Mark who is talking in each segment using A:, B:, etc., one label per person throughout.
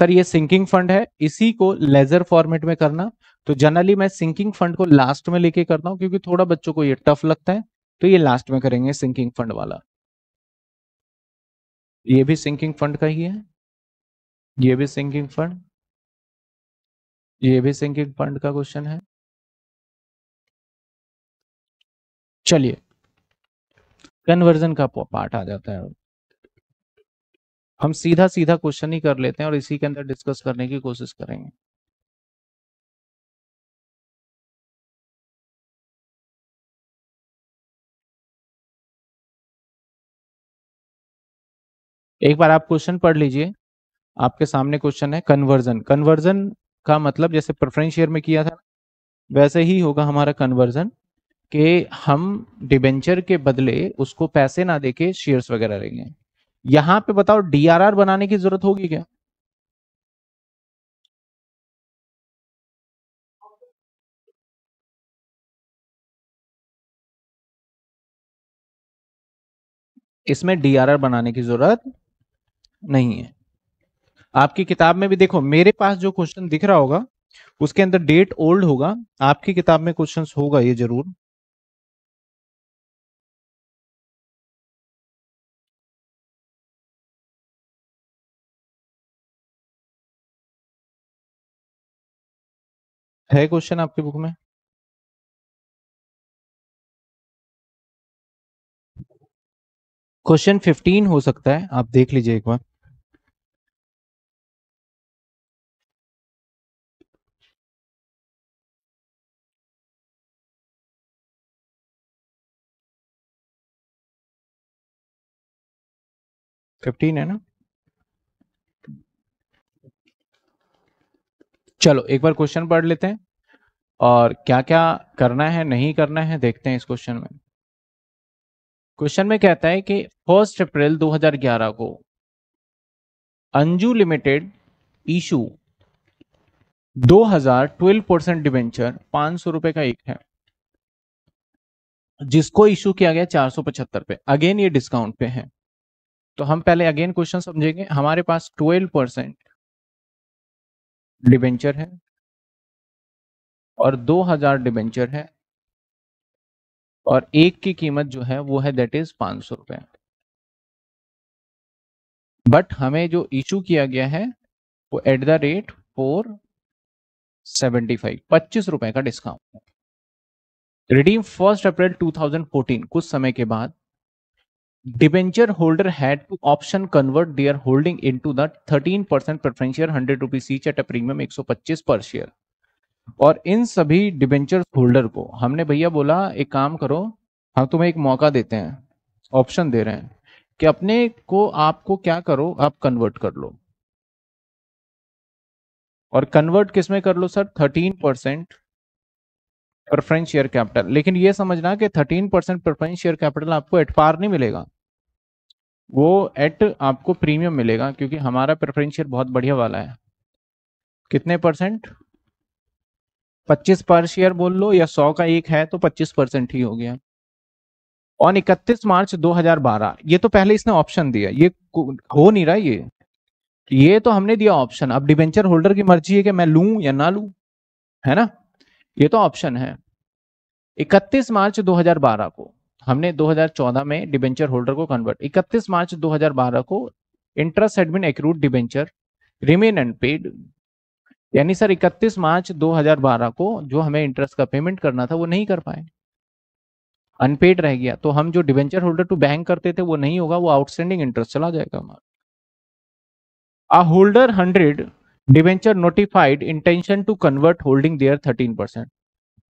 A: Sir ये sinking fund है इसी को लेजर फॉर्मेट में करना तो जनरली मैं सिंकिंग फंड को लास्ट में लेके करता हूँ क्योंकि थोड़ा बच्चों को ये टफ लगता है तो ये लास्ट में करेंगे सिंकिंग फंड वाला
B: ये भी सिंकिंग फंड का ही है ये भी सिंकिंग फंड ये भी सिंकिंग फंड का क्वेश्चन है चलिए कन्वर्जन का पार्ट आ जाता है हम सीधा सीधा क्वेश्चन ही कर लेते हैं और इसी के अंदर डिस्कस करने की कोशिश करेंगे एक बार आप क्वेश्चन पढ़ लीजिए आपके सामने क्वेश्चन है कन्वर्जन कन्वर्जन
A: का मतलब जैसे प्रेफरेंस शेयर में किया था वैसे ही होगा हमारा कन्वर्जन कि हम डिबेंचर के बदले उसको पैसे ना देके शेयर्स वगैरह लेंगे
B: यहां पे बताओ डीआरआर बनाने की जरूरत होगी क्या इसमें डीआरआर बनाने की जरूरत नहीं है आपकी किताब में भी देखो मेरे पास जो क्वेश्चन दिख रहा होगा उसके अंदर डेट ओल्ड होगा आपकी किताब में क्वेश्चन होगा ये जरूर है क्वेश्चन आपकी बुक में क्वेश्चन फिफ्टीन हो सकता है आप देख लीजिए एक बार फिफ्टीन है ना
A: चलो एक बार क्वेश्चन पढ़ लेते हैं और क्या क्या करना है नहीं करना है देखते हैं इस क्वेश्चन में क्वेश्चन में कहता है कि फर्स्ट अप्रैल 2011 को Anju limited issue 2012 percent debenture पांच सौ रुपए का एक है जिसको इशू किया गया पचहत्तर पे अगेन ये डिस्काउंट पे है तो हम पहले अगेन क्वेश्चन समझेंगे हमारे पास 12 परसेंट डिबेंचर है और 2000 डिबेंचर है और एक की कीमत जो है वो है दैट इज पांच सौ रुपए बट हमें जो इशू किया गया है वो at the rate four seventy five पच्चीस रुपए का डिस्काउंट रिडीम फर्स्ट अप्रैल 2014 कुछ समय के बाद debenture holder had to option convert their holding into thirteen percent preference hundred rupees each at premium एक सौ पच्चीस पर शेयर और इन सभी डिबेंचर होल्डर को हमने भैया बोला एक काम करो हम तुम्हें एक मौका देते हैं ऑप्शन दे रहे हैं कि अपने को आपको क्या करो आप कन्वर्ट कर लो और कन्वर्ट किसमें कर लो sir thirteen percent preference share capital लेकिन ये समझना कि 13 परसेंट प्रेफरेंस शेयर कैपिटल आपको एट पार नहीं मिलेगा वो एट आपको प्रीमियम मिलेगा क्योंकि हमारा प्रेफरेंस शेयर बहुत बढ़िया वाला है कितने परसेंट 25 पर शेयर बोल लो या 100 का एक है तो 25 परसेंट ही हो गया और 31 मार्च 2012 ये तो पहले इसने ऑप्शन दिया ये हो नहीं रहा ये ये तो हमने दिया ऑप्शन अब डिबेंचर होल्डर की मर्जी है कि मैं लू या ना लू है ना ये तो ऑप्शन है 31 मार्च 2012 को हमने 2014 में डिबेंचर होल्डर को कन्वर्ट 31 मार्च 2012 को interest admin accrued debenture remain unpaid यानी सर 31 मार्च 2012 को जो हमें इंटरेस्ट का पेमेंट करना था वो नहीं कर पाए अनपेड रह गया तो हम जो डिबेंचर होल्डर टू बैंक करते थे वो नहीं होगा वो आउटस्टैंडिंग इंटरेस्ट चला जाएगा हमारा holder hundred debenture notified intention to convert holding their thirteen percent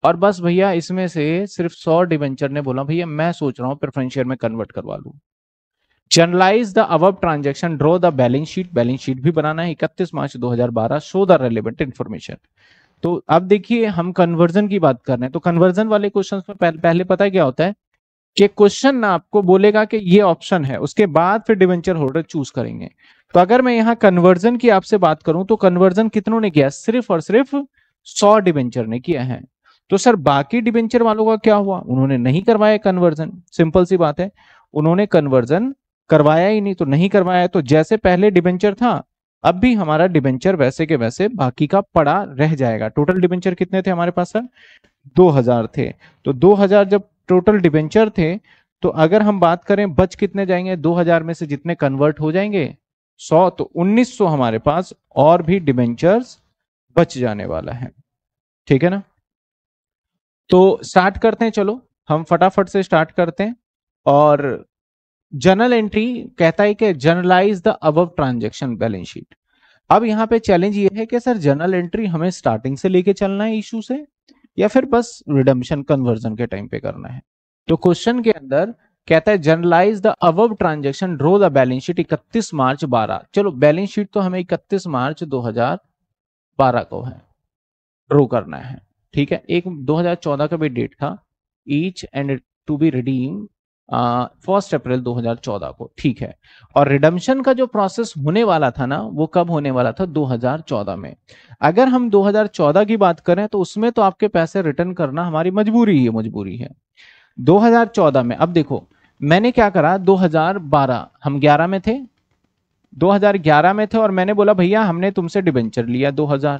A: और बस भैया इसमें से सिर्फ सौ डिवेंचर ने बोला भैया मैं सोच रहा हूँ प्रेफरेंशियर में कन्वर्ट करवा लू journalise the above transaction draw the balance sheet balance sheet भी बनाना है इकतीस March 2012 show the relevant information तो अब देखिए हम कन्वर्जन की बात कर रहे हैं तो कन्वर्जन वाले क्वेश्चन में पहले, पहले पता है क्या होता है कि क्वेश्चन ना आपको बोलेगा कि ये ऑप्शन है उसके बाद फिर डिवेंचर होल्डर चूज करेंगे तो अगर मैं यहाँ कन्वर्जन की आपसे बात करूं तो कन्वर्जन कितनों ने किया सिर्फ और सिर्फ सौ डिबेंचर ने किया है तो सर बाकी डिबेंचर वालों का क्या हुआ उन्होंने नहीं करवाया कन्वर्जन सिंपल सी बात है उन्होंने कन्वर्जन करवाया ही नहीं तो नहीं करवाया तो जैसे पहले डिबेंचर था अब भी हमारा डिबेंचर वैसे के वैसे बाकी का पड़ा रह जाएगा टोटल डिबेंचर कितने थे हमारे पास सर 2000 थे तो 2000 जब टोटल डिबेंचर थे तो अगर हम बात करें बच कितने जाएंगे 2000 में से जितने कन्वर्ट हो जाएंगे सौ तो 1900 हमारे पास और भी डिबेंचर्स बच जाने वाला है ठीक है ना तो स्टार्ट करते हैं चलो हम फटाफट से स्टार्ट करते हैं और जनरल एंट्री कहता है कि journalise the above transaction balance sheet अब यहां पे चैलेंज ये है कि सर जनरल एंट्री हमें स्टार्टिंग से लेके चलना है इशू से या फिर बस रिडम्शन कन्वर्जन के टाइम पे करना है तो क्वेश्चन के अंदर कहता है journalise the above transaction draw the balance sheet 31 March 12 चलो बैलेंस शीट तो हमें 31 मार्च 2012 को है ड्रो करना है ठीक है एक 2014 का भी डेट था each and to be redeem first April 2014 को ठीक है और रिडम्शन का जो प्रोसेस होने वाला था ना वो कब होने वाला था 2014 में अगर हम 2014 की बात करें तो उसमें तो आपके पैसे रिटर्न करना हमारी मजबूरी ही मजबूरी है 2014 में अब देखो मैंने क्या करा 2012 हम 11 में थे 2011 में थे और मैंने बोला भैया हमने तुमसे डिबेंचर लिया 2000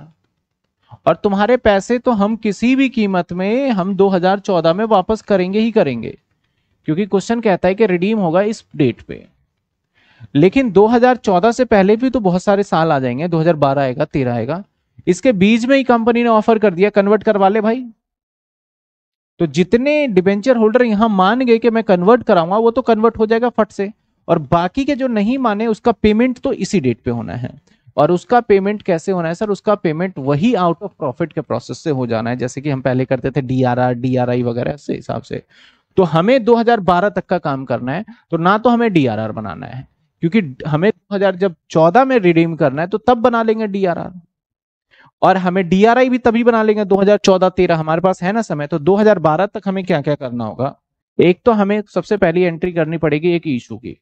A: और तुम्हारे पैसे तो हम किसी भी कीमत में हम 2014 में वापस करेंगे ही करेंगे क्योंकि क्वेश्चन कहता है कि रिडीम होगा इस डेट पे लेकिन 2014 से पहले भी तो बहुत सारे साल आ जाएंगे 2012 आएगा 13 आएगा इसके बीच में ही कंपनी ने ऑफर कर दिया कन्वर्ट करवा ले भाई तो जितने डिबेंचर होल्डर यहां मान गए कि मैं कन्वर्ट कराऊंगा वो तो कन्वर्ट हो जाएगा फट से और बाकी के जो नहीं माने उसका पेमेंट तो इसी डेट पे होना है और उसका पेमेंट कैसे होना है सर उसका पेमेंट वही आउट ऑफ प्रॉफिट के प्रोसेस से हो जाना है जैसे कि हम पहले करते थे डीआरआर डीआरआई वगैरह से हिसाब से तो हमें 2012 तक का काम करना है तो ना तो हमें डीआरआर बनाना है क्योंकि हमें हजार जब चौदह में रिडीम करना है तो तब बना लेंगे डीआरआर और हमें डीआरआई भी तभी बना लेंगे 2014-13 हमारे पास है ना समय तो 2012 तक हमें क्या क्या करना होगा एक तो हमें सबसे पहली एंट्री करनी पड़ेगी एक इशू की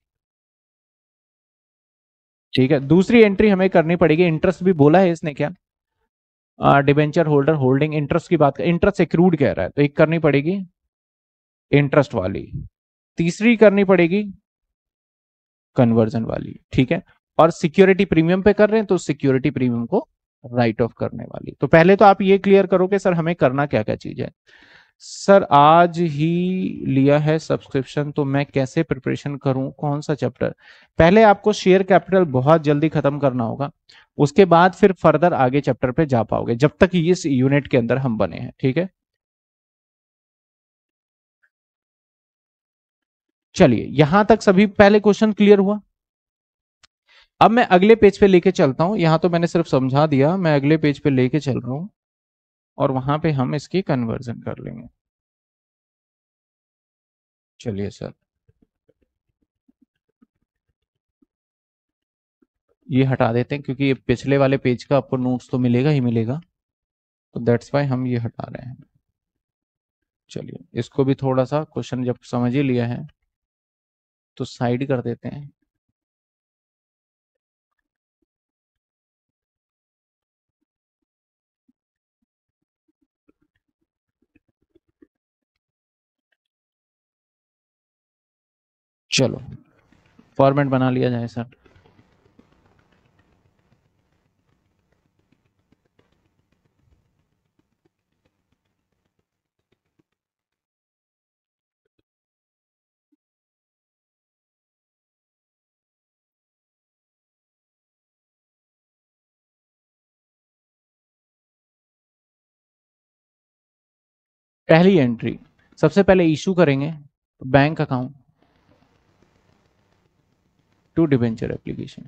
A: ठीक है दूसरी एंट्री हमें करनी पड़ेगी इंटरेस्ट भी बोला है इसने क्या डिबेंचर होल्डर होल्डिंग इंटरेस्ट की बात कर इंटरेस्ट एक्रूड कह रहा है तो एक करनी पड़ेगी इंटरेस्ट वाली तीसरी करनी पड़ेगी कन्वर्जन वाली ठीक है और सिक्योरिटी प्रीमियम पे कर रहे हैं तो सिक्योरिटी प्रीमियम को राइट ऑफ करने वाली तो पहले तो आप ये क्लियर करो कि सर हमें करना क्या क्या चीज है सर आज ही लिया है सब्सक्रिप्शन तो मैं कैसे प्रिपरेशन करूं कौन सा चैप्टर पहले आपको शेयर कैपिटल बहुत जल्दी खत्म करना होगा उसके बाद फिर फर्दर आगे चैप्टर पे जा पाओगे जब तक इस यूनिट के अंदर हम बने हैं ठीक है चलिए यहां तक सभी पहले क्वेश्चन क्लियर हुआ अब मैं अगले पेज पे लेके चलता हूँ यहाँ तो मैंने सिर्फ समझा दिया मैं अगले पेज पे
B: लेके चल रहा हूँ और वहां पे हम इसकी कन्वर्जन कर लेंगे चलिए सर
A: ये हटा देते हैं क्योंकि ये पिछले वाले पेज का आपको नोट्स तो मिलेगा ही मिलेगा तो दैट्स वाई हम ये हटा रहे हैं चलिए इसको भी
B: थोड़ा सा क्वेश्चन जब समझ ही लिया है तो साइड कर देते हैं चलो फॉर्मेट बना लिया जाए सर पहली एंट्री सबसे पहले इशू करेंगे bank account
A: to debenture application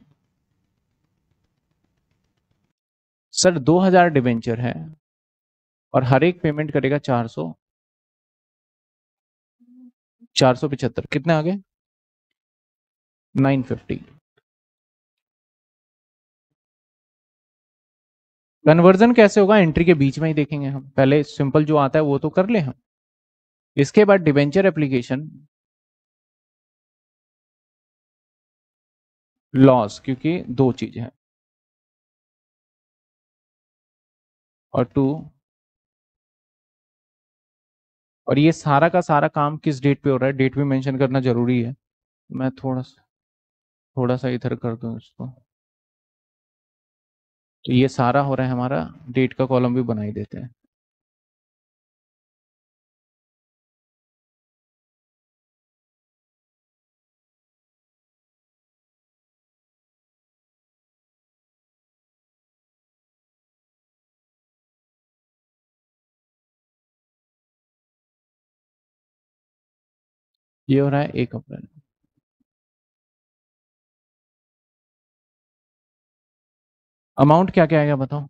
A: sir 2000 debenture है और हर एक पेमेंट करेगा 400
B: 475 कितने आ गए 950 कन्वर्जन कैसे होगा एंट्री के बीच में ही देखेंगे हम पहले सिंपल जो आता है वो तो कर ले हम इसके बाद डिवेंचर एप्लीकेशन लॉस क्योंकि दो चीज है और टू और ये सारा का सारा काम किस डेट पे हो रहा है डेट भी मेंशन करना जरूरी है मैं थोड़ा सा थोड़ा सा इधर कर दू इसको तो ये सारा हो रहा है हमारा डेट का कॉलम भी बनाई देते हैं ये हो रहा है एक अप्रैल अमाउंट क्या क्या आएगा बताओ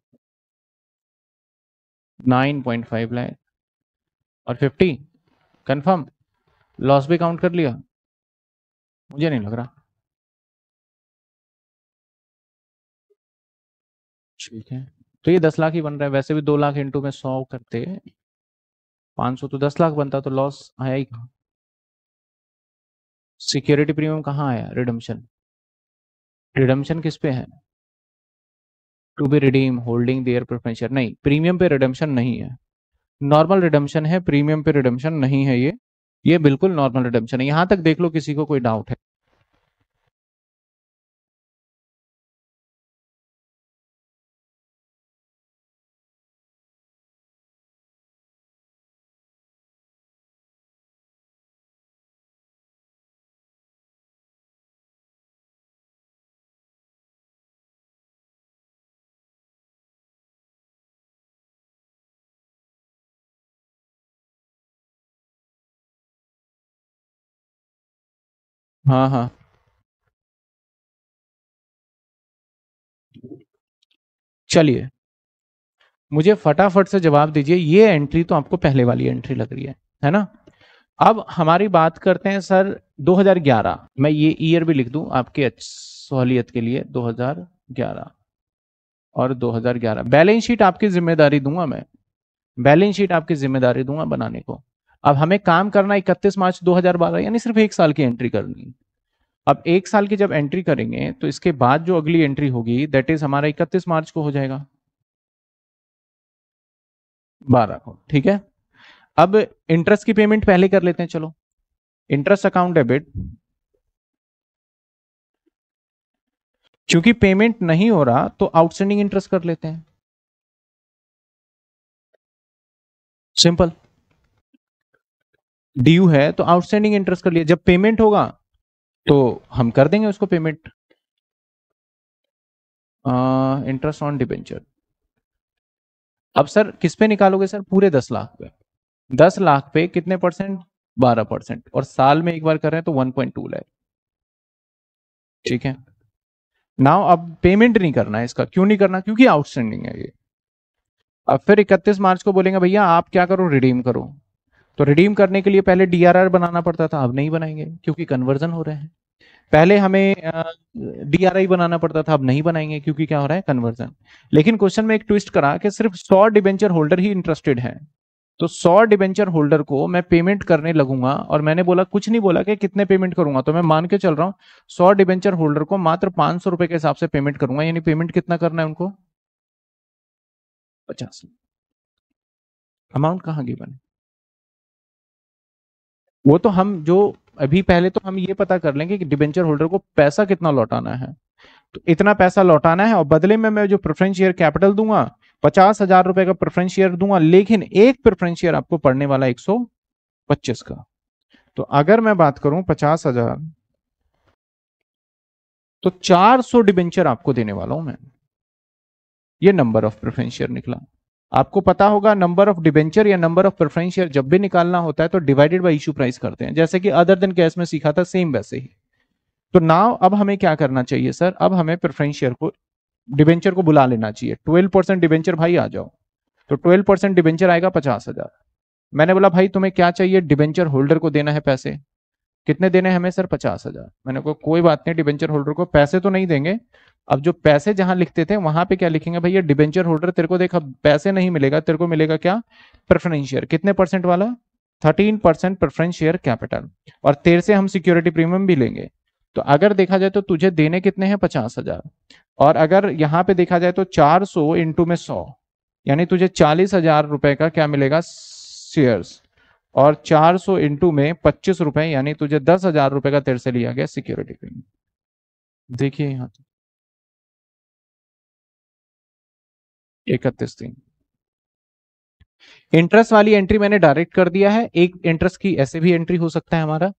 B: नाइन पॉइंट फाइव लाख और फिफ्टी कंफर्म लॉस भी काउंट कर लिया मुझे नहीं लग रहा ठीक है तो ये दस लाख
A: ही बन रहा है वैसे भी दो लाख इंटू में सौ करते पांच सौ तो दस लाख बनता तो लॉस
B: आया ही कहा सिक्योरिटी प्रीमियम कहाँ आया रिडम्शन रिडम्शन किस पे है to be redeem holding their preferential
A: नहीं प्रीमियम पे रिडम्शन नहीं है नॉर्मल रिडम्शन है प्रीमियम पे रिडम्शन नहीं है ये
B: ये बिल्कुल नॉर्मल रिडम्शन है यहां तक देख लो किसी को कोई डाउट है हाँ, हाँ। चलिए।
A: मुझे फटाफट से जवाब दीजिए, ये एंट्री तो आपको पहले वाली एंट्री लग रही है, है ना? अब हमारी बात करते हैं सर 2011 मैं ये ईयर भी लिख दूं आपके सहूलियत के लिए 2011 और 2011 बैलेंस शीट आपकी ज़िम्मेदारी दूंगा मैं। बैलेंस शीट आपकी ज़िम्मेदारी दूंगा बनाने को। अब हमें काम करना इकतीस मार्च 2012 यानी सिर्फ एक साल की एंट्री करनी अब एक साल की जब एंट्री करेंगे तो इसके बाद जो अगली एंट्री होगी दैट इज हमारा इकतीस मार्च को हो जाएगा बारह को ठीक है अब इंटरेस्ट की पेमेंट पहले कर लेते हैं चलो इंटरेस्ट अकाउंट डेबिट
B: क्योंकि पेमेंट नहीं हो रहा तो आउटस्टैंडिंग इंटरेस्ट कर लेते हैं सिंपल
A: ड्यू है तो आउटस्टैंडिंग इंटरेस्ट कर लिया जब पेमेंट होगा तो हम कर देंगे उसको पेमेंट इंटरेस्ट ऑन डिबेंचर अब सर किस पे निकालोगे सर पूरे दस लाख पे दस लाख पे कितने परसेंट बारह परसेंट और साल में एक बार कर रहे हैं तो वन पॉइंट टू लैख ठीक है नाउ अब पेमेंट नहीं करना है इसका क्यों नहीं करना क्योंकि आउटस्टैंडिंग है ये अब फिर इकतीस मार्च को बोलेंगे भैया आप क्या करो रिडीम करो तो रिडीम करने के लिए पहले डीआरआर बनाना पड़ता था अब नहीं बनाएंगे क्योंकि कन्वर्जन हो रहे हैं पहले हमें डीआरआई बनाना पड़ता था अब नहीं बनाएंगे क्योंकि क्या हो रहा है कन्वर्जन लेकिन क्वेश्चन में एक ट्विस्ट करा कि सिर्फ सौ डिबेंचर होल्डर ही इंटरेस्टेड है तो सौ डिबेंचर होल्डर को मैं पेमेंट करने लगूंगा और मैंने बोला कुछ नहीं बोला कि कितने पेमेंट करूंगा तो मैं मान के चल रहा हूँ सौ डिबेंचर होल्डर को
B: मात्र पांच सौ रुपए के हिसाब से पेमेंट करूंगा यानी पेमेंट कितना करना है उनको पचास अमाउंट कहाँ गिवन है
A: वो तो हम जो अभी पहले तो हम ये पता कर लेंगे कि डिबेंचर होल्डर को पैसा कितना लौटाना है तो इतना पैसा लौटाना है और बदले में मैं जो प्रेफरेंस शेयर कैपिटल दूंगा पचास हजार रुपए का प्रेफरेंस शेयर दूंगा लेकिन एक प्रेफरेंस शेयर आपको पड़ने वाला एक सौ पच्चीस का तो अगर मैं बात करूं पचास हजार तो चार सौ डिबेंचर आपको देने वाला हूं मैं ये नंबर ऑफ प्रेफरेंस शेयर निकला आपको पता होगा नंबर ऑफ डिबेंचर या नंबर ऑफ प्रेफरेंस शेयर जब भी निकालना होता है तो डिवाइडेड बाय इशू प्राइस करते हैं जैसे कि अदर देन कैश में सीखा था सेम वैसे ही तो नाव अब हमें क्या करना चाहिए सर अब हमें प्रेफरेंस शेयर को डिबेंचर को बुला लेना चाहिए ट्वेल्व परसेंट डिबेंचर भाई आ जाओ तो ट्वेल्व परसेंट डिबेंचर आएगा पचास हजार मैंने बोला भाई तुम्हें क्या चाहिए डिबेंचर होल्डर को देना है पैसे कितने देने हमें सर पचास हजार मैंने कहा कोई बात नहीं डिबेंचर होल्डर को पैसे तो नहीं देंगे अब जो पैसे जहां लिखते थे वहां पे क्या लिखेंगे भैया डिबेंचर होल्डर तेरे को देख अब पैसे नहीं मिलेगा तेरे को मिलेगा क्या प्रेफरेंस शेयर कितने परसेंट वाला thirteen percent preference share capital और तेरे से हम सिक्योरिटी प्रीमियम भी लेंगे तो अगर देखा जाए तो तुझे देने कितने हैं पचास हजार और अगर यहाँ पे देखा जाए तो चार सौ इंटू में सौ यानी तुझे चालीस हजार रुपए का क्या मिलेगा शेयर और चार सौ इंटू
B: में पच्चीस रुपए यानी तुझे दस हजार रुपए का तेरे से लिया गया सिक्योरिटी प्रीमियम देखिए यहाँ तो। इकतीस दिन इंटरेस्ट वाली एंट्री मैंने डायरेक्ट कर दिया है एक इंटरेस्ट की ऐसे
A: भी एंट्री हो सकता है हमारा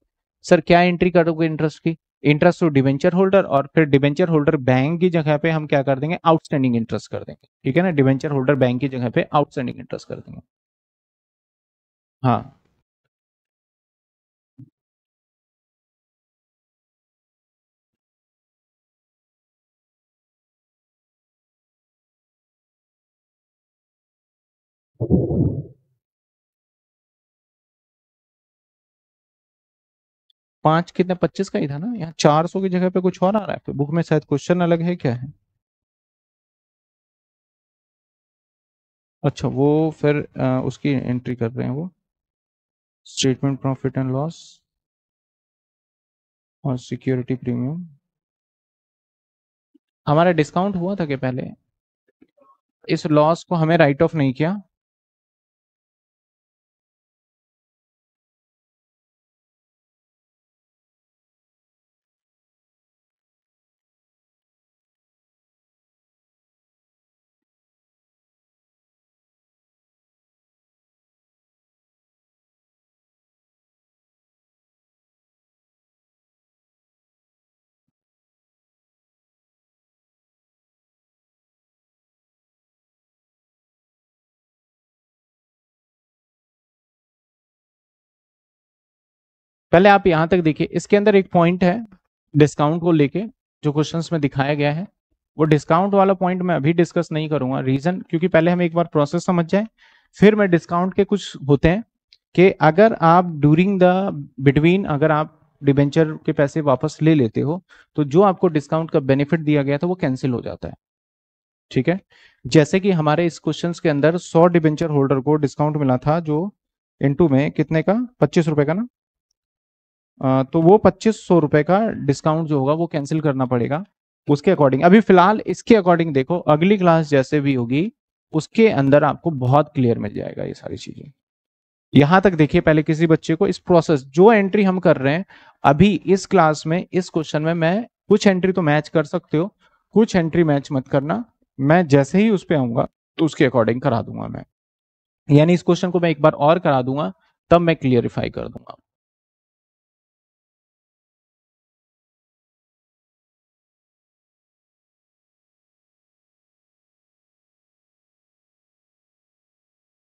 A: सर क्या एंट्री करोगे इंटरेस्ट की इंटरेस्ट टू डिवेंचर होल्डर और फिर डिवेंचर होल्डर बैंक की जगह पे हम क्या कर देंगे आउटस्टैंडिंग इंटरेस्ट कर देंगे ठीक है ना डिवेंचर होल्डर बैंक
B: की जगह पे आउटस्टैंडिंग इंटरेस्ट कर देंगे हाँ पांच कितने पच्चीस का ही था ना यहाँ चार सौ की जगह पे कुछ और आ रहा है बुक में शायद क्वेश्चन अलग है क्या है अच्छा वो फिर आ, उसकी एंट्री कर रहे हैं वो स्टेटमेंट प्रॉफिट एंड लॉस और सिक्योरिटी प्रीमियम हमारा डिस्काउंट हुआ था क्या पहले इस लॉस को हमें राइट ऑफ नहीं किया पहले आप यहां तक देखिए इसके अंदर एक पॉइंट है डिस्काउंट को लेके जो
A: क्वेश्चंस में दिखाया गया है वो डिस्काउंट वाला पॉइंट मैं अभी डिस्कस नहीं करूंगा रीजन क्योंकि पहले हम एक बार प्रोसेस समझ जाए फिर मैं डिस्काउंट के कुछ होते हैं कि अगर आप ड्यूरिंग द बिटवीन अगर आप डिबेंचर के पैसे वापस ले लेते हो तो जो आपको डिस्काउंट का बेनिफिट दिया गया था वो कैंसिल हो जाता है ठीक है जैसे कि हमारे इस क्वेश्चन के अंदर सौ डिबेंचर होल्डर को डिस्काउंट मिला था जो इंटू में कितने का पच्चीस रुपए का ना तो वो पच्चीस सौ रुपए का डिस्काउंट जो होगा वो कैंसिल करना पड़ेगा उसके अकॉर्डिंग अभी फिलहाल इसके अकॉर्डिंग देखो अगली क्लास जैसे भी होगी उसके अंदर आपको बहुत क्लियर मिल जाएगा ये सारी चीजें यहां तक देखिए पहले किसी बच्चे को इस प्रोसेस जो एंट्री हम कर रहे हैं अभी इस क्लास में इस क्वेश्चन में मैं कुछ एंट्री तो मैच कर सकते हो कुछ एंट्री मैच मत करना मैं जैसे ही उस पर आऊंगा तो उसके अकॉर्डिंग
B: करा दूंगा मैं यानी इस क्वेश्चन को मैं एक बार और करा दूंगा तब मैं क्लियरिफाई कर दूंगा